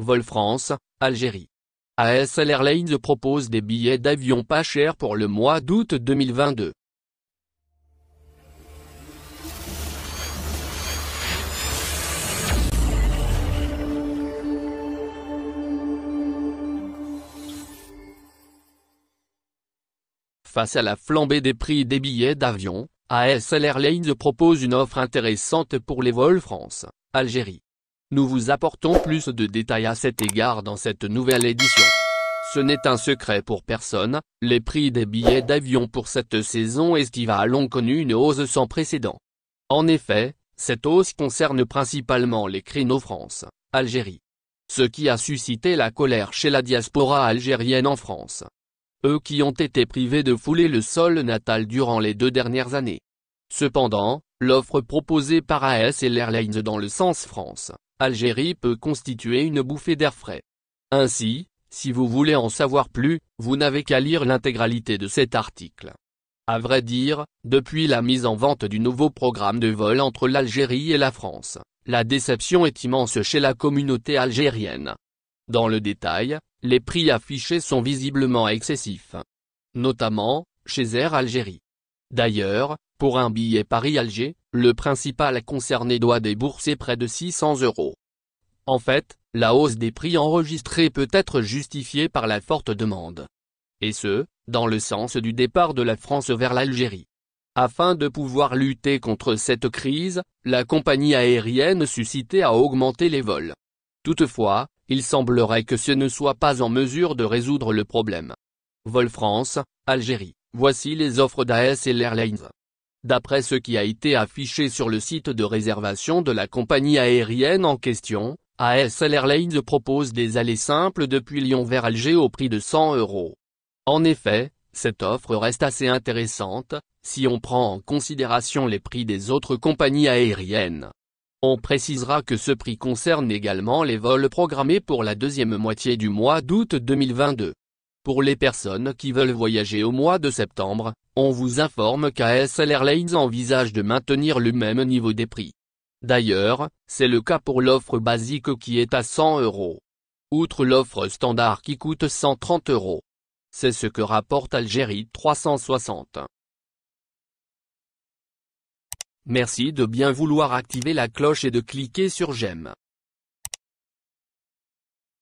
Vol France, Algérie. ASL Airlines propose des billets d'avion pas chers pour le mois d'août 2022. Face à la flambée des prix des billets d'avion, ASL Airlines propose une offre intéressante pour les vols France, Algérie. Nous vous apportons plus de détails à cet égard dans cette nouvelle édition. Ce n'est un secret pour personne, les prix des billets d'avion pour cette saison estivale ont connu une hausse sans précédent. En effet, cette hausse concerne principalement les créneaux France, Algérie. Ce qui a suscité la colère chez la diaspora algérienne en France. Eux qui ont été privés de fouler le sol natal durant les deux dernières années. Cependant, l'offre proposée par AS et l'Airlines dans le sens France Algérie peut constituer une bouffée d'air frais. Ainsi, si vous voulez en savoir plus, vous n'avez qu'à lire l'intégralité de cet article. À vrai dire, depuis la mise en vente du nouveau programme de vol entre l'Algérie et la France, la déception est immense chez la communauté algérienne. Dans le détail, les prix affichés sont visiblement excessifs. Notamment, chez Air Algérie. D'ailleurs, pour un billet Paris-Alger, le principal concerné doit débourser près de 600 euros. En fait, la hausse des prix enregistrés peut être justifiée par la forte demande. Et ce, dans le sens du départ de la France vers l'Algérie. Afin de pouvoir lutter contre cette crise, la compagnie aérienne suscitée a augmenté les vols. Toutefois, il semblerait que ce ne soit pas en mesure de résoudre le problème. Vol France, Algérie. Voici les offres d'ASL Airlines. D'après ce qui a été affiché sur le site de réservation de la compagnie aérienne en question, ASL Airlines propose des allées simples depuis Lyon vers Alger au prix de 100 euros. En effet, cette offre reste assez intéressante, si on prend en considération les prix des autres compagnies aériennes. On précisera que ce prix concerne également les vols programmés pour la deuxième moitié du mois d'août 2022. Pour les personnes qui veulent voyager au mois de septembre, on vous informe qu'ASL Airlines envisage de maintenir le même niveau des prix. D'ailleurs, c'est le cas pour l'offre basique qui est à 100 euros. Outre l'offre standard qui coûte 130 euros. C'est ce que rapporte Algérie 360. Merci de bien vouloir activer la cloche et de cliquer sur j'aime.